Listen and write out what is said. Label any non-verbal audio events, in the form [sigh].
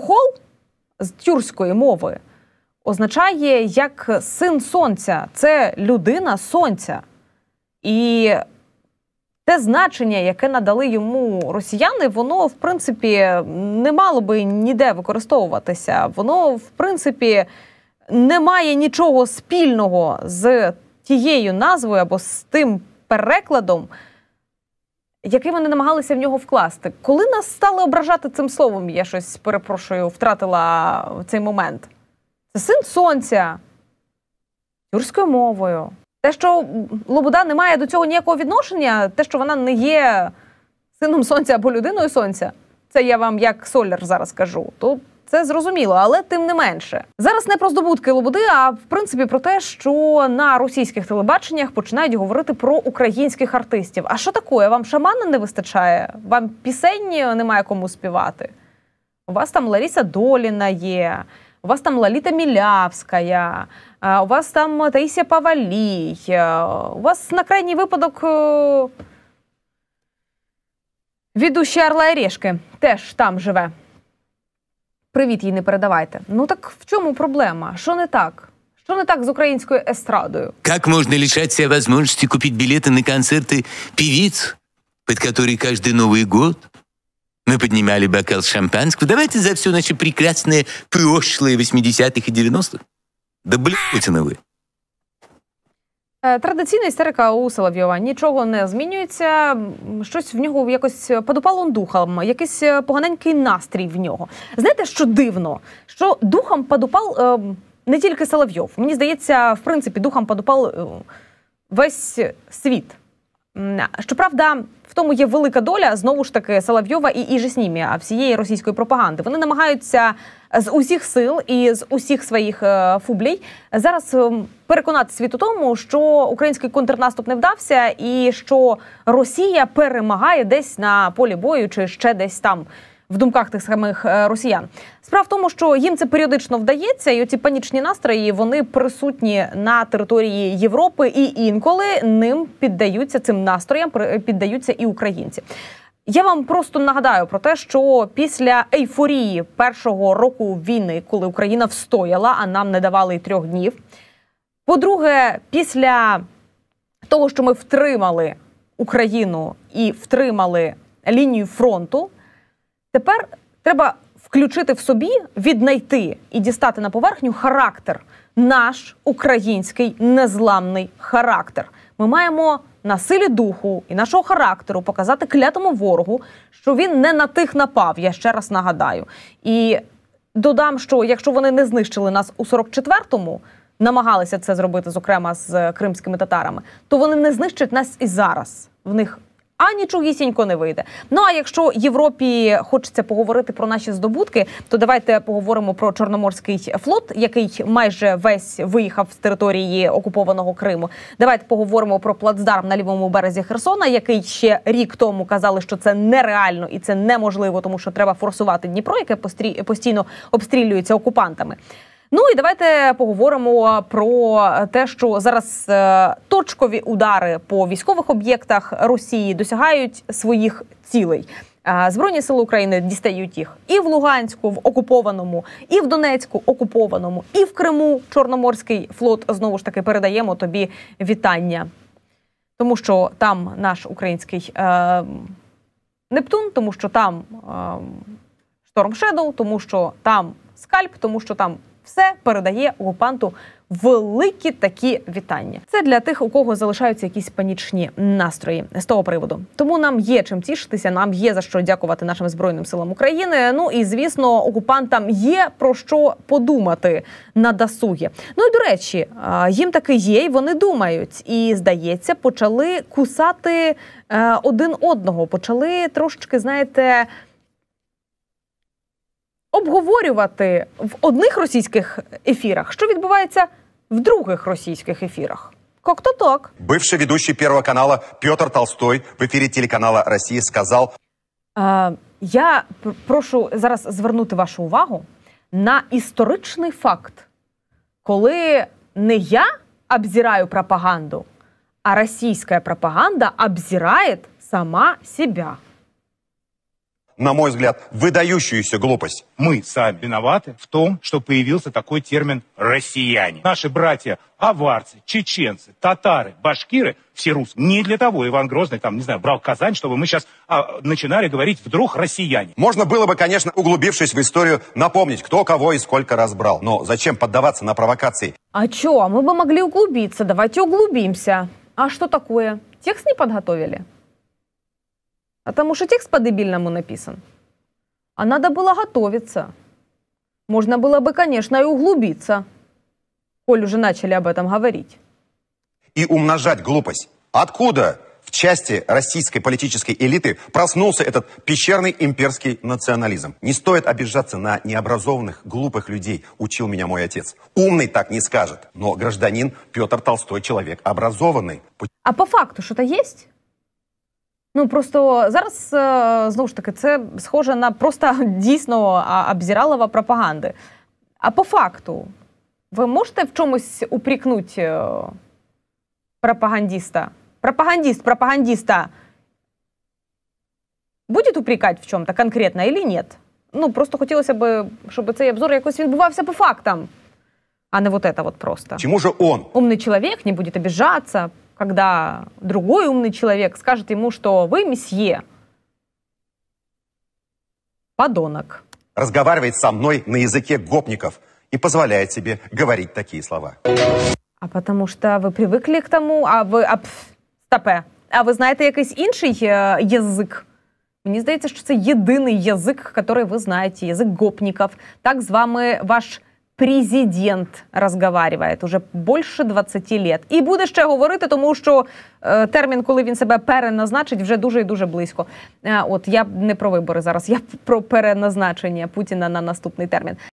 Хохол з тюркської мови означає як син сонця, це людина сонця. І те значення, яке надали йому росіяни, воно в принципі не мало би ніде використовуватися. Воно, в принципі, не має нічого спільного з тією назвою або з тим перекладом який вони намагалися в нього вкласти. Коли нас стали ображати цим словом, я щось перепрошую, втратила цей момент. Це син сонця тюркською мовою. Те, що Лобода не має до цього ніякого відношення, те, що вона не є сином сонця або людиною сонця, це я вам як соляр зараз кажу. То це зрозуміло, але тим не менше зараз не про здобутки Лободи, а в принципі про те, що на російських телебаченнях починають говорити про українських артистів. А що таке? Вам шамана не вистачає? Вам пісень немає кому співати? У вас там Ларіса Доліна є. У вас там Лаліта Мілявська, у вас там Таїсія Павалій, у вас на крайній випадок е, відущий Орла і Решки теж там живе привіт їй не передавайте. Ну так в чому проблема? Що не так? Что не так с украинской эстрадой? Как можно лишать себя возможности купить билеты на концерты певиц, под которые каждый Новый год мы поднимали бокал шампанского? Давайте за все наше прекрасное прошлое 80-х и 90-х. Да блин, вы! Е, традиційна істерика у Соловйова нічого не змінюється. Щось в нього якось подупало духом, якийсь е, поганенький настрій в нього. Знаєте, що дивно? Що духом подупав е, не тільки Соловйов. Мені здається, в принципі, духом подупав весь світ. Щоправда, в тому є велика доля знову ж таки Соловйова і Іжеснімія всієї російської пропаганди. Вони намагаються з усіх сил і з усіх своїх е, фублій зараз е, переконати світ у тому, що український контрнаступ не вдався, і що Росія перемагає десь на полі бою чи ще десь там. В думках тих самих е, росіян справа в тому, що їм це періодично вдається, і оці панічні настрої вони присутні на території Європи, і інколи ним піддаються цим настроям піддаються і українці. Я вам просто нагадаю про те, що після ейфорії першого року війни, коли Україна встояла, а нам не давали трьох днів. По-друге, після того, що ми втримали Україну і втримали лінію фронту, тепер треба включити в собі, віднайти і дістати на поверхню характер, наш український незламний характер. Ми маємо на силі духу і нашого характеру показати клятому ворогу, що він не на тих напав. Я ще раз нагадаю. І додам, що якщо вони не знищили нас у 44-му, намагалися це зробити, зокрема з кримськими татарами, то вони не знищать нас і зараз. В них а нічогісінько не вийде. Ну а якщо Європі хочеться поговорити про наші здобутки, то давайте поговоримо про Чорноморський флот, який майже весь виїхав з території окупованого Криму. Давайте поговоримо про плацдарм на лівому березі Херсона, який ще рік тому казали, що це нереально і це неможливо, тому що треба форсувати Дніпро, яке постійно обстрілюється окупантами. Ну і давайте поговоримо про те, що зараз е, точкові удари по військових об'єктах Росії досягають своїх цілей. Збройні сили України дістають їх і в Луганську, в окупованому, і в Донецьку, окупованому, і в Криму Чорноморський флот знову ж таки передаємо тобі вітання, тому що там наш український е, Нептун, тому що там е, Шедоу, тому що там скальп, тому що там все передає окупанту великі такі вітання. Це для тих, у кого залишаються якісь панічні настрої з того приводу. Тому нам є чим тішитися. Нам є за що дякувати нашим збройним силам України. Ну і звісно, окупантам є про що подумати на досугі. Ну і до речі, їм таки є, і вони думають. І здається, почали кусати е, один одного. Почали трошечки, знаєте обговорювати в одних російських ефірах, що відбувається в других російських ефірах. Как-то так. Бывший ведущий Первого канала Петр Толстой в ефірі телеканала Росія сказав: е, Я прошу зараз звернути вашу увагу на історичний факт, коли не я обзираю пропаганду, а російська пропаганда обзирає сама себе. на мой взгляд, выдающуюся глупость. Мы сами виноваты в том, что появился такой термин «россияне». Наши братья аварцы, чеченцы, татары, башкиры, все русские. Не для того Иван Грозный, там, не знаю, брал Казань, чтобы мы сейчас а, начинали говорить вдруг россияне. Можно было бы, конечно, углубившись в историю, напомнить, кто кого и сколько раз брал. Но зачем поддаваться на провокации? А чё, а мы бы могли углубиться, давайте углубимся. А что такое? Текст не подготовили? А Потому что текст по-дебильному написан. А надо было готовиться. Можно было бы, конечно, и углубиться, коль уже начали об этом говорить. И умножать глупость. Откуда в части российской политической элиты проснулся этот пещерный имперский национализм. Не стоит обижаться на необразованных, глупых людей, учил меня мой отец. Умный так не скажет, но гражданин Петр Толстой человек образованный. А по факту что-то есть? Ну просто зараз е, знову ж таки це схоже на просто [laughs] дійсно обзіралова пропаганди. А по факту, ви можете в чомусь упрікнути е, пропагандиста? Пропагандист, пропагандиста буде упрікати в чому то конкретно или ні? Ну, просто хотілося б, щоб цей обзор якось відбувався по фактам, а не вот это вот просто. Чи може он? Умний чоловік не буде обіжатися, когда другой умный человек скажет ему, что вы месье, подонок. Разговаривает со мной на языке гопников и позволяет себе говорить такие слова. А потому что вы привыкли к тому, а вы... А, пф, стопе. Э, а ви знаєте якийсь інший э, язик? Мені здається, що це єдиний язик, який ви знаєте, язик гопніків. Так з вами ваш президент розговарює уже більше 20 лет. І буде ще говорити, тому що е, термін, коли він себе переназначить, вже дуже і дуже близько. Е, от я не про вибори зараз, я про переназначення Путіна на наступний термін.